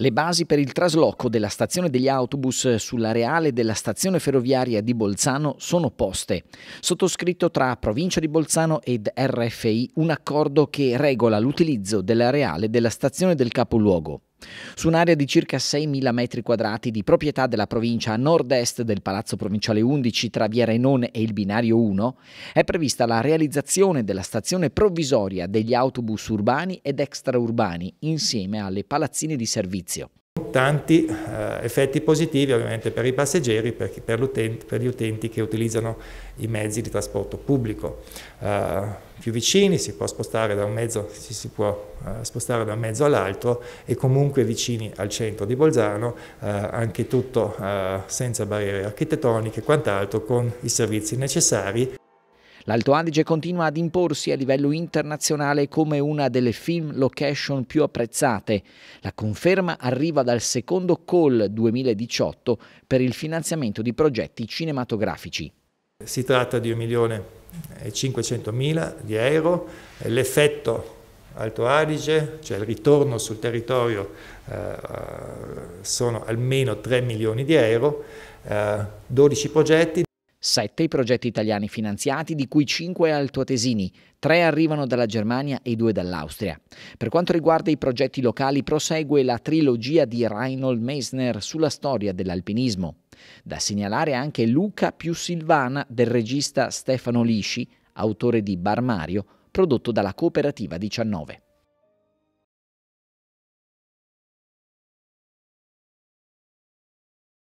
le basi per il trasloco della stazione degli autobus sulla reale della stazione ferroviaria di Bolzano sono poste. Sottoscritto tra Provincia di Bolzano ed RFI un accordo che regola l'utilizzo della reale della stazione del capoluogo. Su un'area di circa 6.000 metri quadrati di proprietà della provincia a nord-est del Palazzo Provinciale 11 tra via Renon e il binario 1, è prevista la realizzazione della stazione provvisoria degli autobus urbani ed extraurbani insieme alle palazzine di servizio tanti eh, effetti positivi ovviamente per i passeggeri, per, per, per, gli utenti che utilizzano i mezzi di trasporto pubblico. Eh, più vicini, si può spostare da un mezzo, si, si può, eh, spostare da un mezzo all'altro e comunque vicini al centro di Bolzano, eh, anche tutto eh, senza barriere architettoniche e quant'altro, con i servizi necessari. L'Alto Adige continua ad imporsi a livello internazionale come una delle film location più apprezzate. La conferma arriva dal secondo call 2018 per il finanziamento di progetti cinematografici. Si tratta di 1.500.000 di euro, l'effetto Alto Adige, cioè il ritorno sul territorio, eh, sono almeno 3 milioni di euro, eh, 12 progetti. Sette i progetti italiani finanziati, di cui cinque altoatesini, tre arrivano dalla Germania e due dall'Austria. Per quanto riguarda i progetti locali, prosegue la trilogia di Reinhold Meissner sulla storia dell'alpinismo. Da segnalare anche Luca più Silvana del regista Stefano Lisci, autore di Bar Mario, prodotto dalla Cooperativa 19.